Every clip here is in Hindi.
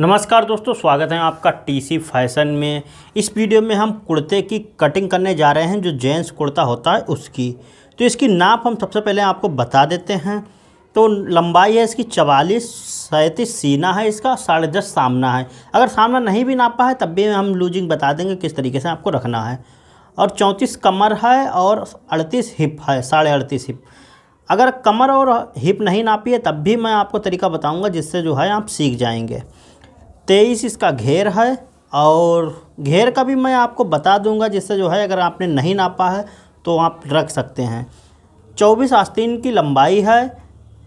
नमस्कार दोस्तों स्वागत है आपका टीसी फैशन में इस वीडियो में हम कुर्ते की कटिंग करने जा रहे हैं जो जेंट्स कुर्ता होता है उसकी तो इसकी नाप हम सबसे पहले आपको बता देते हैं तो लंबाई है इसकी चवालीस सैंतीस सीना है इसका साढ़े दस सामना है अगर सामना नहीं भी नापा है तब भी हम लूजिंग बता देंगे किस तरीके से आपको रखना है और चौंतीस कमर है और अड़तीस हिप है साढ़े अड़तीस हिप अगर कमर और हिप नहीं नापी है तब भी मैं आपको तरीका बताऊंगा जिससे जो है आप सीख जाएंगे तेईस इसका घेर है और घेर का भी मैं आपको बता दूंगा जिससे जो है अगर आपने नहीं नापा है तो आप रख सकते हैं चौबीस आस्तीन की लंबाई है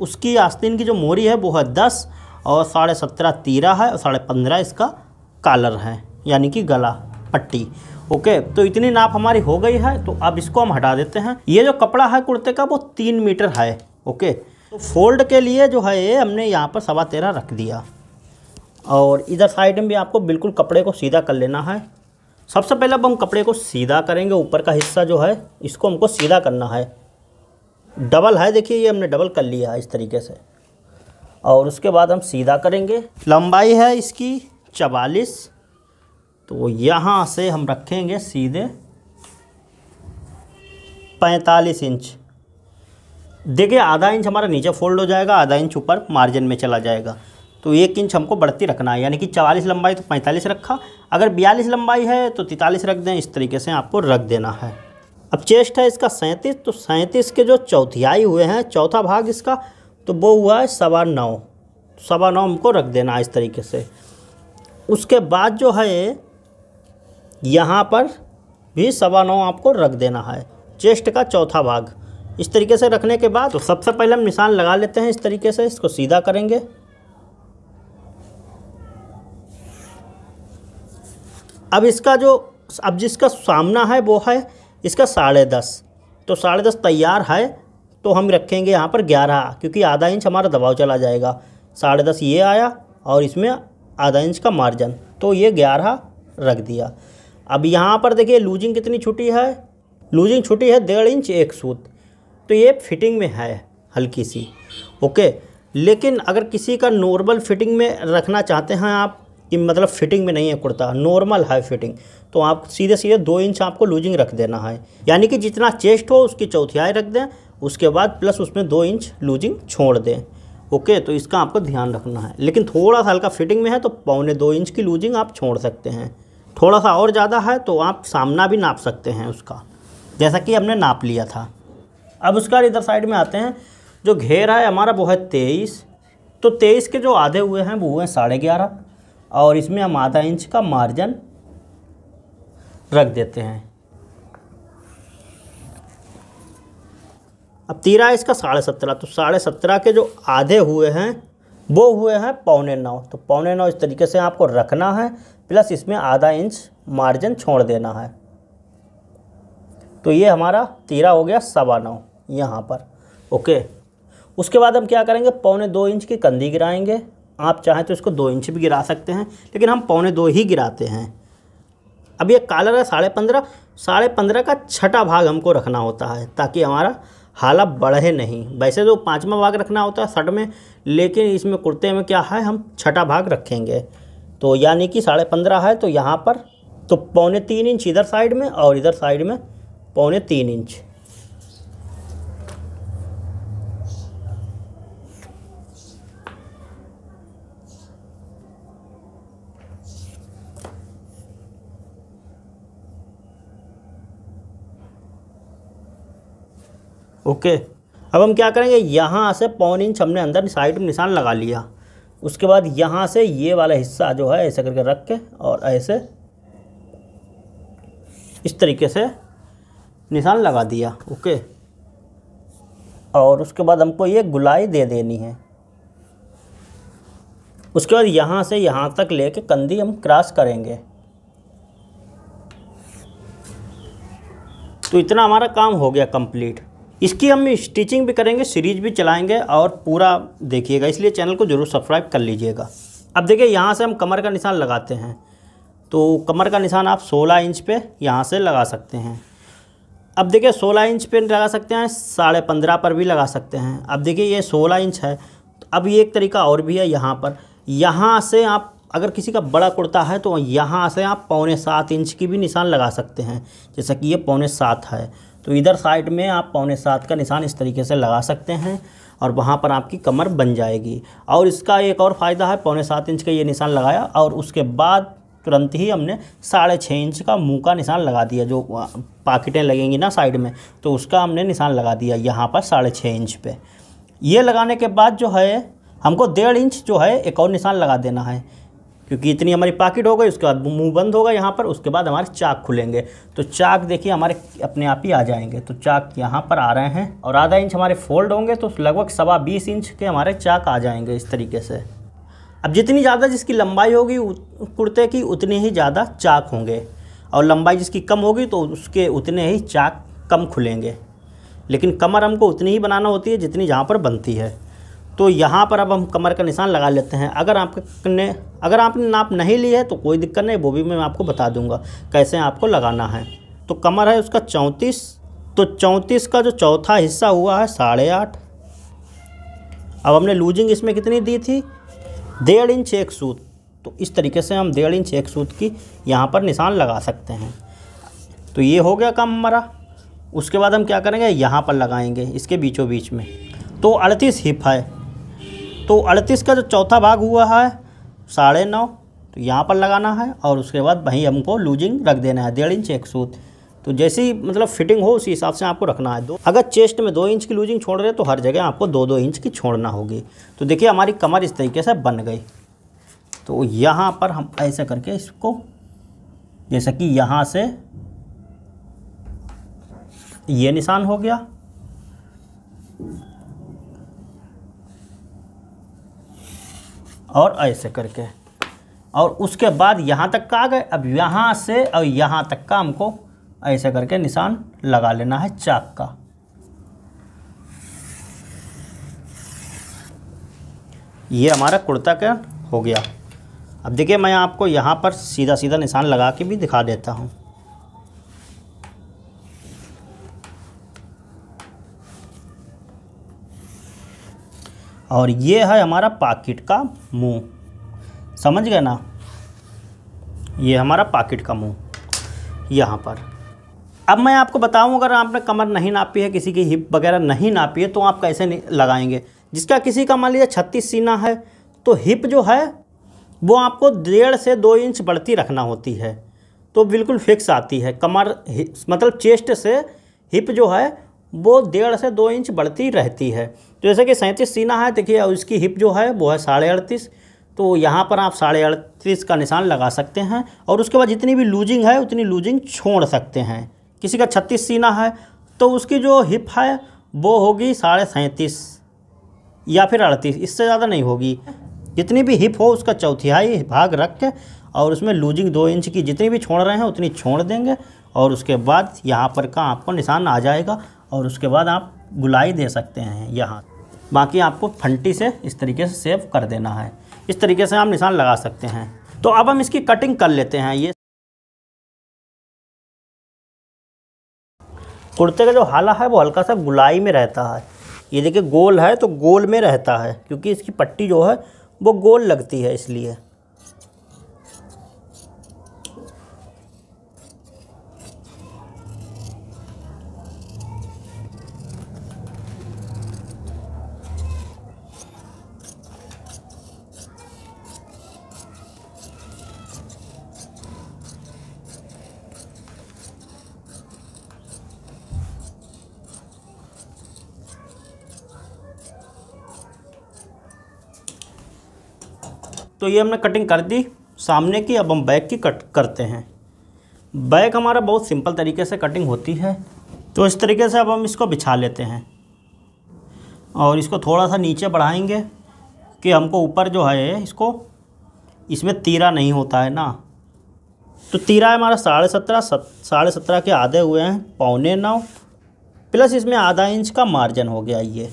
उसकी आस्तीन की जो मोरी है वो है दस और साढ़े सत्रह तीरा है और साढ़े पंद्रह इसका कालर है यानी कि गला पट्टी ओके तो इतनी नाप हमारी हो गई है तो अब इसको हम हटा देते हैं ये जो कपड़ा है कुर्ते का वो तीन मीटर है ओके तो फोल्ड के लिए जो है ये हमने यहाँ पर सवा तेरह रख दिया और इधर साइड में भी आपको बिल्कुल कपड़े को सीधा कर लेना है सबसे पहले अब हम कपड़े को सीधा करेंगे ऊपर का हिस्सा जो है इसको हमको सीधा करना है डबल है देखिए ये हमने डबल कर लिया है इस तरीके से और उसके बाद हम सीधा करेंगे लंबाई है इसकी चवालीस तो यहाँ से हम रखेंगे सीधे पैंतालीस इंच देखिए आधा इंच हमारा नीचे फोल्ड हो जाएगा आधा इंच ऊपर मार्जिन में चला जाएगा तो एक इंच हमको बढ़ती रखना है यानी कि चवालीस लंबाई तो पैंतालीस रखा अगर बयालीस लंबाई है तो तैंतालीस रख दें इस तरीके से आपको रख देना है अब चेस्ट है इसका सैंतीस तो सैंतीस के जो चौथियाई हुए हैं चौथा भाग इसका तो वो हुआ है सवा नौ सवा नौ हमको रख देना है इस तरीके से उसके बाद जो है यहाँ पर भी सवा नौ आपको रख देना है चेस्ट का चौथा भाग इस तरीके से रखने के बाद तो सबसे पहले हम निशान लगा लेते हैं इस तरीके से इसको सीधा करेंगे अब इसका जो अब जिसका सामना है वो है इसका साढ़े दस तो साढ़े दस तैयार है तो हम रखेंगे यहाँ पर ग्यारह क्योंकि आधा इंच हमारा दबाव चला जाएगा साढ़े दस ये आया और इसमें आधा इंच का मार्जिन तो ये ग्यारह रख दिया अब यहाँ पर देखिए लूजिंग कितनी छुट्टी है लूजिंग छुट्टी है डेढ़ इंच एक सूत तो ये फिटिंग में है हल्की सी ओके लेकिन अगर किसी का नॉर्मल फिटिंग में रखना चाहते हैं आप कि मतलब फिटिंग में नहीं है कुर्ता नॉर्मल है फिटिंग तो आप सीधे सीधे दो इंच आपको लूजिंग रख देना है यानी कि जितना चेस्ट हो उसकी चौथियाई रख दें उसके बाद प्लस उसमें दो इंच लूजिंग छोड़ दें ओके तो इसका आपको ध्यान रखना है लेकिन थोड़ा सा हल्का फिटिंग में है तो पौने दो इंच की लूजिंग आप छोड़ सकते हैं थोड़ा सा और ज़्यादा है तो आप सामना भी नाप सकते हैं उसका जैसा कि हमने नाप लिया था अब उसका इधर साइड में आते हैं जो घेर है हमारा वो है तेईस तो तेईस के जो आधे हुए हैं वो हुए हैं साढ़े ग्यारह और इसमें हम आधा इंच का मार्जिन रख देते हैं अब तीरा है इसका साढ़े सत्रह तो साढ़े सत्रह के जो आधे हुए हैं वो हुए हैं पौने नौ तो पौने नौ इस तरीके से आपको रखना है प्लस इसमें आधा इंच मार्जिन छोड़ देना है तो ये हमारा तीरा हो गया सवा नौ यहाँ पर ओके उसके बाद हम क्या करेंगे पौने दो इंच की कंधी गिराएंगे आप चाहें तो इसको दो इंच भी गिरा सकते हैं लेकिन हम पौने दो ही गिराते हैं अब ये कालर है साढ़े पंद्रह साढ़े पंद्रह का छठा भाग हमको रखना होता है ताकि हमारा हाला बढ़े नहीं वैसे तो पाँचवा भाग रखना होता है सट में लेकिन इसमें कुर्ते में क्या है हम छठा भाग रखेंगे तो यानी कि साढ़े पंद्रह है तो यहाँ पर तो पौने तीन इंच इधर साइड में और इधर साइड में पौने तीन इंच ओके अब हम क्या करेंगे यहाँ से पौन इंच हमने अंदर साइड में निशान लगा लिया उसके बाद यहाँ से ये वाला हिस्सा जो है ऐसे करके रख के और ऐसे इस तरीके से निशान लगा दिया ओके और उसके बाद हमको ये गुलाई दे देनी है उसके बाद यहाँ से यहाँ तक लेके कंधी हम क्रॉस करेंगे तो इतना हमारा काम हो गया कंप्लीट इसकी हम स्टिचिंग भी करेंगे सीरीज भी चलाएंगे और पूरा देखिएगा इसलिए चैनल को ज़रूर सब्सक्राइब कर लीजिएगा अब देखिए यहाँ से हम कमर का निशान लगाते हैं तो कमर का निशान आप 16 इंच पे यहाँ से लगा सकते हैं अब देखिए 16 इंच पे लगा सकते हैं साढ़े पंद्रह पर भी लगा सकते हैं अब देखिए ये 16 इंच है तो अब ये एक तरीका और भी है यहाँ पर यहाँ से आप अगर किसी का बड़ा कुर्ता है तो यहाँ से आप पौने सात इंच की भी निशान लगा सकते हैं जैसा कि ये पौने सात है तो इधर साइड में आप पौने सात का निशान इस तरीके से लगा सकते हैं और वहाँ पर आपकी कमर बन जाएगी और इसका एक और फ़ायदा है पौने सात इंच का ये निशान लगाया और उसके बाद तुरंत ही हमने साढ़े छः इंच का मुंह का निशान लगा दिया जो पाकिटें लगेंगी ना साइड में तो उसका हमने निशान लगा दिया यहाँ पर साढ़े छः इंच पे ये लगाने के बाद जो है हमको डेढ़ इंच जो है एक और निशान लगा देना है क्योंकि इतनी हमारी पाकिट हो गई उसके बाद मुंह बंद होगा यहाँ पर उसके बाद हमारे चाक खुलेंगे तो चाक देखिए हमारे अपने आप ही आ जाएंगे तो चाक यहाँ पर आ रहे हैं और आधा इंच हमारे फोल्ड होंगे तो लगभग सवा बीस इंच के हमारे चाक आ जाएंगे इस तरीके से अब जितनी ज़्यादा जिसकी लंबाई होगी कुर्ते की उतनी ही ज़्यादा चाक होंगे और लंबाई जिसकी कम होगी तो उसके उतने ही चाक कम खुलेंगे लेकिन कमर हमको उतनी ही बनाना होती है जितनी जहाँ पर बनती है तो यहाँ पर अब हम कमर का निशान लगा लेते हैं अगर आपने अगर आपने नाप नहीं ली है तो कोई दिक्कत नहीं वो भी मैं आपको बता दूंगा कैसे आपको लगाना है तो कमर है उसका चौंतीस तो चौंतीस का जो चौथा हिस्सा हुआ है साढ़े आठ अब हमने लूजिंग इसमें कितनी दी थी डेढ़ इंच एक सूत तो इस तरीके से हम डेढ़ इंच एक सूत की यहाँ पर निशान लगा सकते हैं तो ये हो गया कम हमारा उसके बाद हम क्या करेंगे यहाँ पर लगाएंगे इसके बीचों बीच में तो अड़तीस हिप है तो अड़तीस का जो चौथा भाग हुआ है साढ़े नौ तो यहाँ पर लगाना है और उसके बाद वहीं हमको लूजिंग रख देना है डेढ़ इंच एक सूत तो जैसी मतलब फिटिंग हो उसी हिसाब से आपको रखना है दो अगर चेस्ट में दो इंच की लूजिंग छोड़ रहे तो हर जगह आपको दो दो इंच की छोड़ना होगी तो देखिए हमारी कमर इस तरीके से बन गई तो यहाँ पर हम ऐसे करके इसको जैसा कि यहाँ से ये निशान हो गया और ऐसे करके और उसके बाद यहाँ तक का आ गए अब यहाँ से और यहाँ तक का हमको ऐसे करके निशान लगा लेना है चाक का ये हमारा कुर्ता का हो गया अब देखिए मैं आपको यहाँ पर सीधा सीधा निशान लगा के भी दिखा देता हूँ और ये है हमारा पाकिट का मुंह समझ गए ना ये हमारा पाकिट का मुंह यहाँ पर अब मैं आपको बताऊं अगर आपने कमर नहीं नापी है किसी की हिप वगैरह नहीं नापी है तो आप कैसे लगाएंगे जिसका किसी का मान लीजिए छत्तीस सीना है तो हिप जो है वो आपको डेढ़ से दो इंच बढ़ती रखना होती है तो बिल्कुल फिक्स आती है कमर मतलब चेस्ट से हिप जो है वो डेढ़ से दो इंच बढ़ती रहती है तो जैसे कि सैंतीस सीना है देखिए और इसकी हिप जो है वो है साढ़े अड़तीस तो यहाँ पर आप साढ़े अड़तीस का निशान लगा सकते हैं और उसके बाद जितनी भी लूजिंग है उतनी लूजिंग छोड़ सकते हैं किसी का छत्तीस सीना है तो उसकी जो हिप है वो होगी साढ़े सैंतीस या फिर अड़तीस इससे ज़्यादा नहीं होगी जितनी भी हिप हो उसका चौथियाई भाग रख के और उसमें लूजिंग दो इंच की जितनी भी छोड़ रहे हैं उतनी छोड़ देंगे और उसके बाद यहाँ पर का आपको निशान आ जाएगा और उसके बाद आप गुलाई दे सकते हैं यहाँ बाकी आपको फंटी से इस तरीके से सेव कर देना है इस तरीके से आप निशान लगा सकते हैं तो अब हम इसकी कटिंग कर लेते हैं ये कुर्ते का जो हाला है वो हल्का सा गुलाई में रहता है ये देखिए गोल है तो गोल में रहता है क्योंकि इसकी पट्टी जो है वो गोल लगती है इसलिए तो ये हमने कटिंग कर दी सामने की अब हम बैक की कट करते हैं बैक हमारा बहुत सिंपल तरीके से कटिंग होती है तो इस तरीके से अब हम इसको बिछा लेते हैं और इसको थोड़ा सा नीचे बढ़ाएंगे कि हमको ऊपर जो है इसको इसमें तीरा नहीं होता है ना तो तीरा हमारा साढ़े सत्रह साढ़े सत्रह के आधे हुए हैं पौने नौ प्लस इसमें आधा इंच का मार्जिन हो गया ये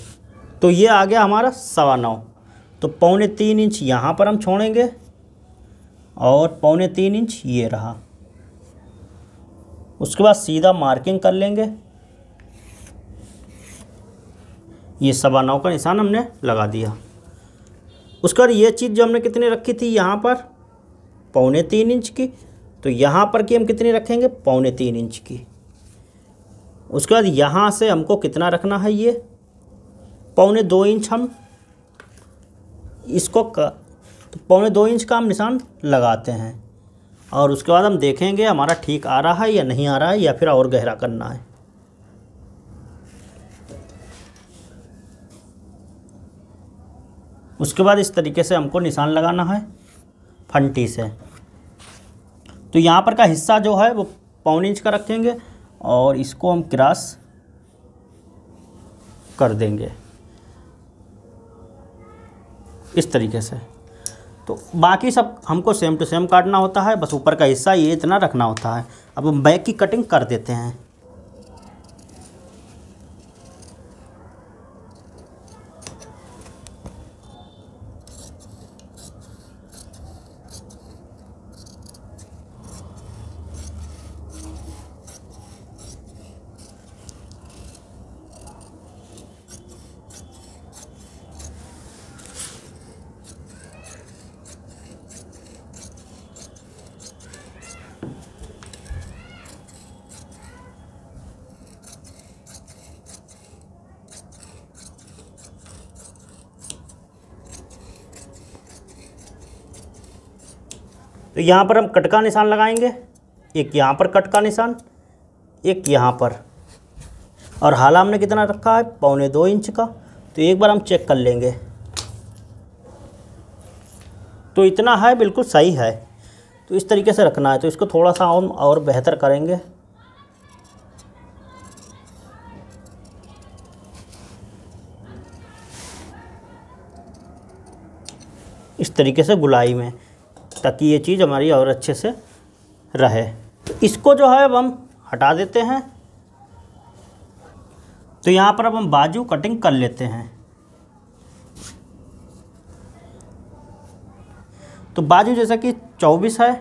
तो ये आ गया हमारा सवा नौ तो पौने तीन इंच यहाँ पर हम छोड़ेंगे और पौने तीन इंच ये रहा उसके बाद सीधा मार्किंग कर लेंगे ये सवा नौ का निशान हमने लगा दिया उसके बाद ये चीज़ जो हमने कितनी रखी थी यहाँ पर पौने तीन इंच की तो यहाँ पर की हम कितनी रखेंगे पौने तीन इंच की उसके बाद यहाँ से हमको कितना रखना है ये पौने दो इंच हम इसको का, तो पौने दो इंच का हम निशान लगाते हैं और उसके बाद हम देखेंगे हमारा ठीक आ रहा है या नहीं आ रहा है या फिर और गहरा करना है उसके बाद इस तरीके से हमको निशान लगाना है फंटी से तो यहाँ पर का हिस्सा जो है वो पौन इंच का रखेंगे और इसको हम क्रॉस कर देंगे इस तरीके से तो बाकी सब हमको सेम टू सेम काटना होता है बस ऊपर का हिस्सा ये इतना रखना होता है अब हम बैक की कटिंग कर देते हैं तो यहाँ पर हम कट का निशान लगाएंगे एक यहाँ पर कट का निशान एक यहाँ पर और हाला हमने कितना रखा है पौने दो इंच का तो एक बार हम चेक कर लेंगे तो इतना है बिल्कुल सही है तो इस तरीके से रखना है तो इसको थोड़ा सा हम और बेहतर करेंगे इस तरीके से गुलाई में ताकि ये चीज़ हमारी और अच्छे से रहे तो इसको जो है अब हम हटा देते हैं तो यहाँ पर अब हम बाजू कटिंग कर लेते हैं तो बाजू जैसा कि 24 है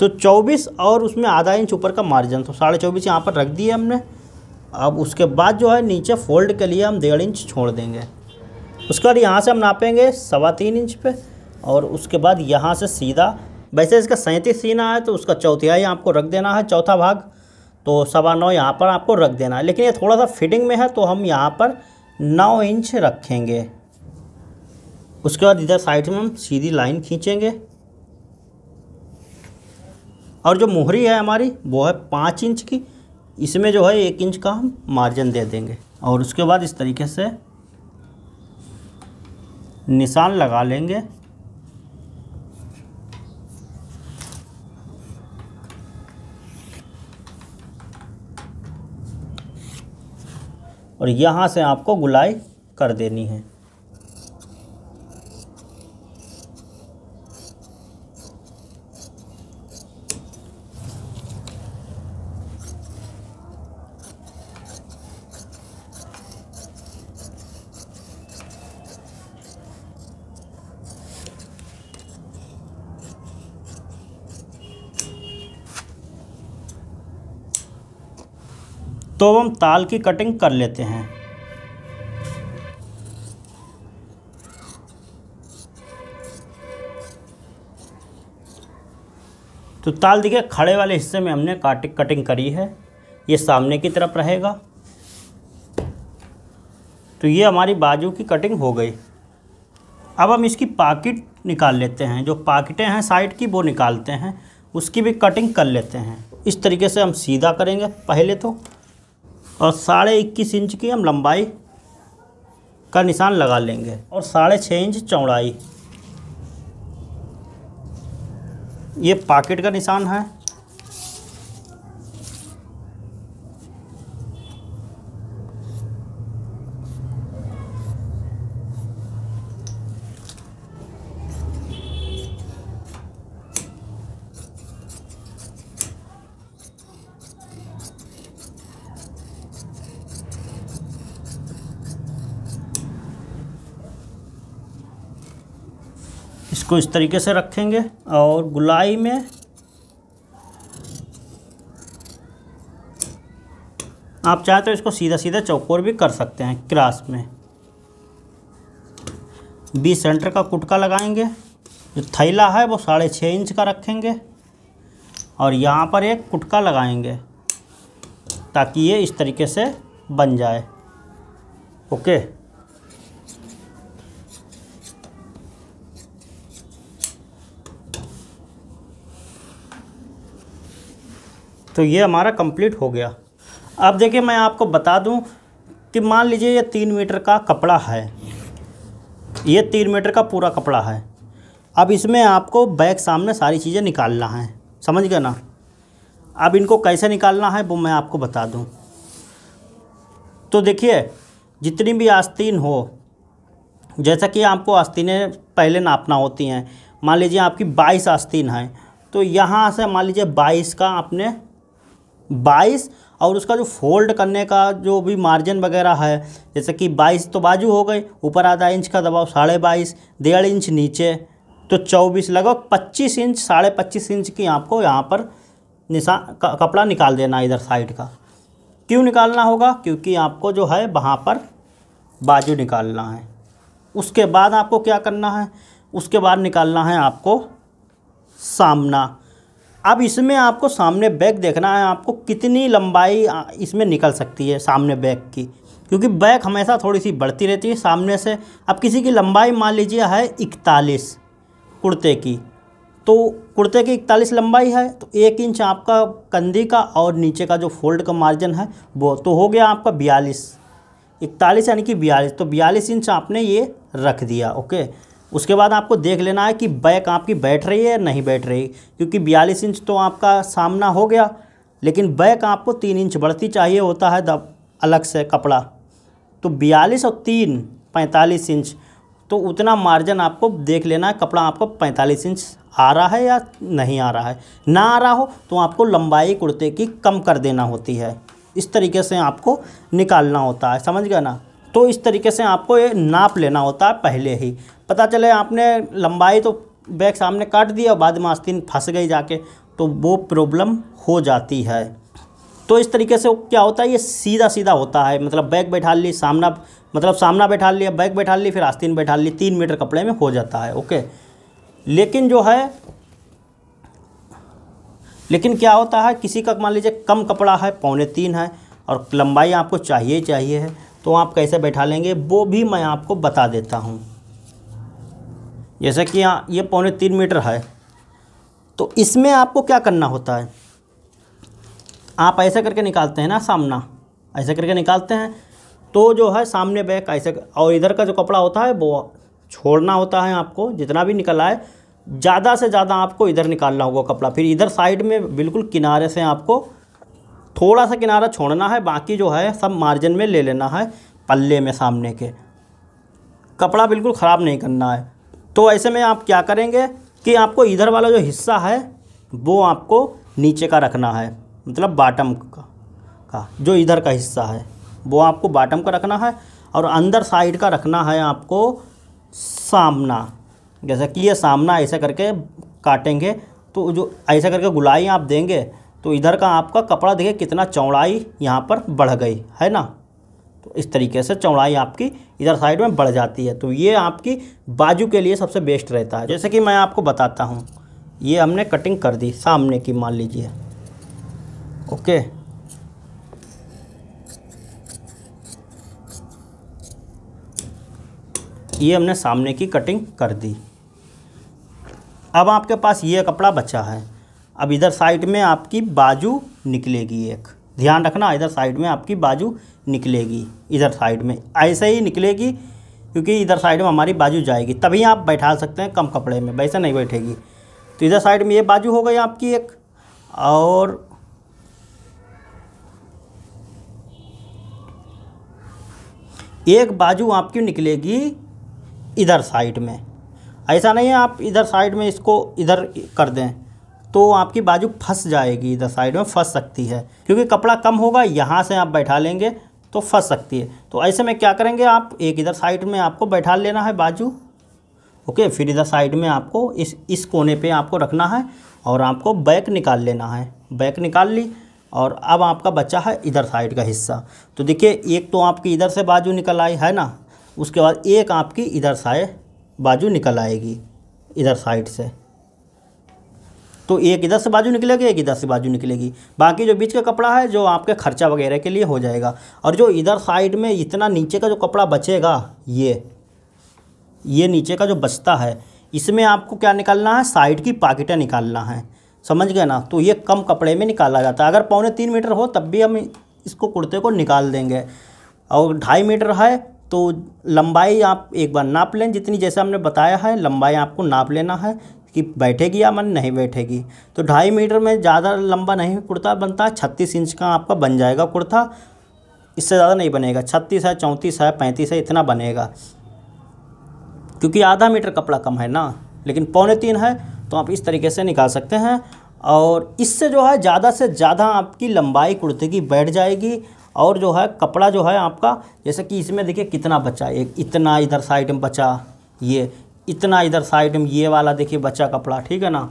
तो 24 और उसमें आधा इंच ऊपर का मार्जिन तो साढ़े चौबीस यहाँ पर रख दिए हमने अब उसके बाद जो है नीचे फोल्ड के लिए हम डेढ़ इंच छोड़ देंगे उसके बाद यहाँ से हम नापेंगे सवा तीन इंच पे और उसके बाद यहाँ से सीधा वैसे इसका सैंतीस सीना है तो उसका चौथाई आपको रख देना है चौथा भाग तो सवा नौ यहाँ पर आपको रख देना है लेकिन ये थोड़ा सा फिटिंग में है तो हम यहाँ पर नौ इंच रखेंगे उसके बाद इधर साइड में हम सीधी लाइन खींचेंगे और जो मोहरी है हमारी वो है पाँच इंच की इसमें जो है एक इंच का हम मार्जिन दे देंगे और उसके बाद इस तरीके से निशान लगा लेंगे और यहाँ से आपको गुलाई कर देनी है तो हम ताल की कटिंग कर लेते हैं तो ताल देखिए खड़े वाले हिस्से में हमने काटिंग कटिंग करी है ये सामने की तरफ रहेगा तो ये हमारी बाजू की कटिंग हो गई अब हम इसकी पाकिट निकाल लेते हैं जो पाकिटें हैं साइड की वो निकालते हैं उसकी भी कटिंग कर लेते हैं इस तरीके से हम सीधा करेंगे पहले तो और साढ़े इक्कीस इंच की हम लंबाई का निशान लगा लेंगे और साढ़े छः इंच चौड़ाई ये पॉकेट का निशान है इसको इस तरीके से रखेंगे और गुलाई में आप चाहें तो इसको सीधा सीधा चौकोर भी कर सकते हैं क्रास में बी सेंटर का कुटका लगाएंगे जो थैला है वो साढ़े छः इंच का रखेंगे और यहाँ पर एक कुटका लगाएंगे ताकि ये इस तरीके से बन जाए ओके तो ये हमारा कंप्लीट हो गया अब देखिए मैं आपको बता दूं कि मान लीजिए ये तीन मीटर का कपड़ा है ये तीन मीटर का पूरा कपड़ा है अब इसमें आपको बैग सामने सारी चीज़ें निकालना है समझ गए ना अब इनको कैसे निकालना है वो मैं आपको बता दूँ तो देखिए जितनी भी आस्तीन हो जैसा कि आपको आस्तीनें पहले नापना होती हैं मान लीजिए आपकी बाईस आस्तीन है तो यहाँ से मान लीजिए बाईस का आपने बाईस और उसका जो फोल्ड करने का जो भी मार्जिन वगैरह है जैसे कि बाईस तो बाजू हो गई ऊपर आधा इंच का दबाव साढ़े बाईस डेढ़ इंच नीचे तो चौबीस लगभग पच्चीस इंच साढ़े पच्चीस इंच की आपको यहाँ पर निशान कपड़ा निकाल देना इधर साइड का क्यों निकालना होगा क्योंकि आपको जो है वहाँ पर बाजू निकालना है उसके बाद आपको क्या करना है उसके बाद निकालना है आपको सामना अब इसमें आपको सामने बैक देखना है आपको कितनी लंबाई इसमें निकल सकती है सामने बैक की क्योंकि बैक हमेशा थोड़ी सी बढ़ती रहती है सामने से अब किसी की लंबाई मान लीजिए है इकतालीस कुर्ते की तो कुर्ते की इकतालीस लंबाई है तो एक इंच आपका कंधी का और नीचे का जो फोल्ड का मार्जिन है वो तो हो गया आपका बयालीस इकतालीस यानी कि बयालीस तो बयालीस इंच आपने ये रख दिया ओके उसके बाद आपको देख लेना है कि बैक आपकी बैठ रही है या नहीं बैठ रही क्योंकि बयालीस इंच तो आपका सामना हो गया लेकिन बैक आपको तीन इंच बढ़ती चाहिए होता है दब अलग से कपड़ा तो बयालीस और तीन पैंतालीस इंच तो उतना मार्जिन आपको देख लेना है कपड़ा आपको पैंतालीस इंच आ रहा है या नहीं आ रहा है ना आ रहा हो तो आपको लंबाई कुर्ते की कम कर देना होती है इस तरीके से आपको निकालना होता है समझ गया ना तो इस तरीके से आपको ये नाप लेना होता है पहले ही पता चले आपने लंबाई तो बैग सामने काट दिया बाद में आस्तीन फंस गई जाके तो वो प्रॉब्लम हो जाती है तो इस तरीके से क्या होता है ये सीधा सीधा होता है मतलब बैग बैठा ली सामना मतलब सामना बैठा लिया बैग बैठा ली फिर आस्तीन बैठा ली तीन मीटर कपड़े में हो जाता है ओके लेकिन जो है लेकिन क्या होता है किसी का मान लीजिए कम कपड़ा है पौने तीन है और लंबाई आपको चाहिए चाहिए है तो आप कैसे बैठा लेंगे वो भी मैं आपको बता देता हूँ जैसा कि यहाँ ये पौने तीन मीटर है तो इसमें आपको क्या करना होता है आप ऐसा करके निकालते हैं ना सामना ऐसा करके निकालते हैं तो जो है सामने बैक ऐसे और इधर का जो कपड़ा होता है वो छोड़ना होता है आपको जितना भी निकल आए ज़्यादा से ज़्यादा आपको इधर निकालना होगा कपड़ा फिर इधर साइड में बिल्कुल किनारे से आपको थोड़ा सा किनारा छोड़ना है बाकी जो है सब मार्जिन में ले लेना है पल्ले में सामने के कपड़ा बिल्कुल ख़राब नहीं करना है तो ऐसे में आप क्या करेंगे कि आपको इधर वाला जो हिस्सा है वो आपको नीचे का रखना है मतलब बाटम का का जो इधर का हिस्सा है वो आपको बाटम का रखना है और अंदर साइड का रखना है आपको सामना जैसा कि ये सामना ऐसे करके काटेंगे तो जो ऐसे करके गुलाई आप देंगे तो इधर का आपका कपड़ा देखिए कितना चौड़ाई यहाँ पर बढ़ गई है ना तो इस तरीके से चौड़ाई आपकी इधर साइड में बढ़ जाती है तो ये आपकी बाजू के लिए सबसे बेस्ट रहता है जैसे कि मैं आपको बताता हूँ ये हमने कटिंग कर दी सामने की मान लीजिए ओके ये हमने सामने की कटिंग कर दी अब आपके पास ये कपड़ा बचा है अब इधर साइड में आपकी बाजू निकलेगी एक ध्यान रखना इधर साइड में आपकी बाजू निकलेगी इधर साइड में ऐसे ही निकलेगी क्योंकि इधर साइड में हमारी बाजू जाएगी तभी आप बैठा सकते हैं कम कपड़े में वैसे नहीं बैठेगी तो इधर साइड में ये बाजू हो गई आपकी एक और एक बाजू आपकी निकलेगी इधर साइड में ऐसा नहीं है आप इधर साइड में इसको इधर कर दें तो आपकी बाजू फंस जाएगी इधर साइड में फंस सकती है क्योंकि कपड़ा कम होगा यहाँ से आप बैठा लेंगे तो फंस सकती है तो ऐसे में क्या करेंगे आप एक इधर साइड में आपको बैठा लेना है बाजू ओके फिर इधर साइड में आपको इस इस कोने पे आपको रखना है और आपको बैक निकाल लेना है बैक निकाल ली और अब आपका बच्चा है इधर साइड का हिस्सा तो देखिए एक तो आपकी इधर से बाजू निकल आई है ना उसके बाद एक आपकी इधर साइड बाजू निकल आएगी इधर साइड से तो एक इधर से बाजू निकलेगी एक इधर से बाजू निकलेगी बाकी जो बीच का कपड़ा है जो आपके खर्चा वगैरह के लिए हो जाएगा और जो इधर साइड में इतना नीचे का जो कपड़ा बचेगा ये ये नीचे का जो बचता है इसमें आपको क्या निकालना है साइड की पाकिटें निकालना है समझ गए ना तो ये कम कपड़े में निकाला जाता है अगर पौने तीन मीटर हो तब भी हम इसको कुर्ते को निकाल देंगे और ढाई मीटर है तो लंबाई आप एक बार नाप लें जितनी जैसे हमने बताया है लंबाई आपको नाप लेना है कि बैठेगी या मन नहीं बैठेगी तो ढाई मीटर में ज़्यादा लंबा नहीं कुर्ता बनता है छत्तीस इंच का आपका बन जाएगा कुर्ता इससे ज़्यादा नहीं बनेगा छत्तीस है चौंतीस है पैंतीस है इतना बनेगा क्योंकि आधा मीटर कपड़ा कम है ना लेकिन पौने तीन है तो आप इस तरीके से निकाल सकते हैं और इससे जो है ज़्यादा से ज़्यादा आपकी लंबाई कुर्ते की बैठ जाएगी और जो है कपड़ा जो है आपका जैसे कि इसमें देखिए कितना बचा एक इतना इधर साइड में बचा ये इतना इधर साइड में ये वाला देखिए बच्चा कपड़ा ठीक है ना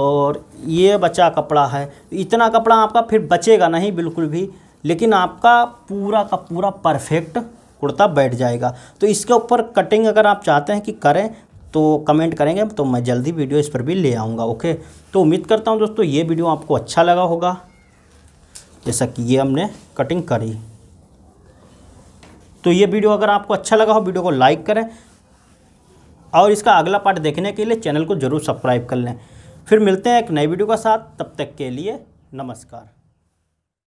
और ये बच्चा कपड़ा है इतना कपड़ा आपका फिर बचेगा नहीं बिल्कुल भी लेकिन आपका पूरा का पूरा परफेक्ट कुर्ता बैठ जाएगा तो इसके ऊपर कटिंग अगर आप चाहते हैं कि करें तो कमेंट करेंगे तो मैं जल्दी वीडियो इस पर भी ले आऊँगा ओके तो उम्मीद करता हूँ दोस्तों ये वीडियो आपको अच्छा लगा होगा जैसा कि ये हमने कटिंग करी तो ये वीडियो अगर आपको अच्छा लगा हो वीडियो को लाइक करें और इसका अगला पार्ट देखने के लिए चैनल को ज़रूर सब्सक्राइब कर लें फिर मिलते हैं एक नई वीडियो के साथ तब तक के लिए नमस्कार